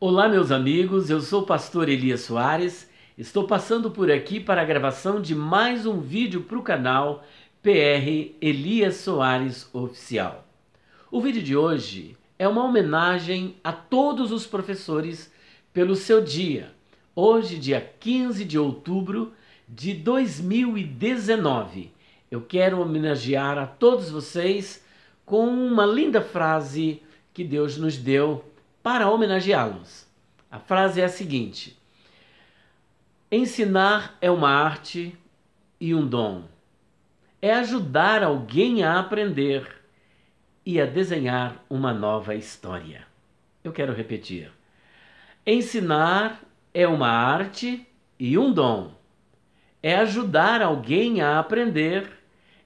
Olá, meus amigos, eu sou o pastor Elias Soares. Estou passando por aqui para a gravação de mais um vídeo para o canal PR Elias Soares Oficial. O vídeo de hoje é uma homenagem a todos os professores pelo seu dia, hoje, dia 15 de outubro de 2019. Eu quero homenagear a todos vocês com uma linda frase que Deus nos deu para homenageá-los. A frase é a seguinte: Ensinar é uma arte e um dom. É ajudar alguém a aprender e a desenhar uma nova história. Eu quero repetir. Ensinar é uma arte e um dom. É ajudar alguém a aprender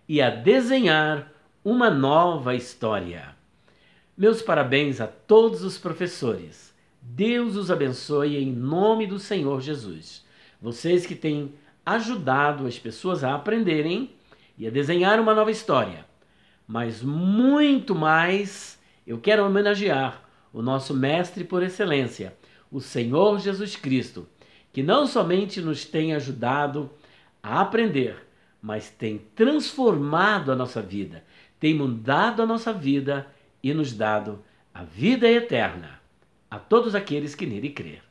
e a desenhar uma nova história. Meus parabéns a todos os professores. Deus os abençoe em nome do Senhor Jesus. Vocês que têm ajudado as pessoas a aprenderem e a desenhar uma nova história. Mas muito mais, eu quero homenagear o nosso mestre por excelência, o Senhor Jesus Cristo, que não somente nos tem ajudado a aprender, mas tem transformado a nossa vida, tem mudado a nossa vida e nos dado a vida eterna a todos aqueles que nele crer.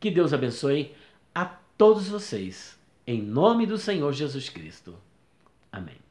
Que Deus abençoe a todos vocês, em nome do Senhor Jesus Cristo. Amém.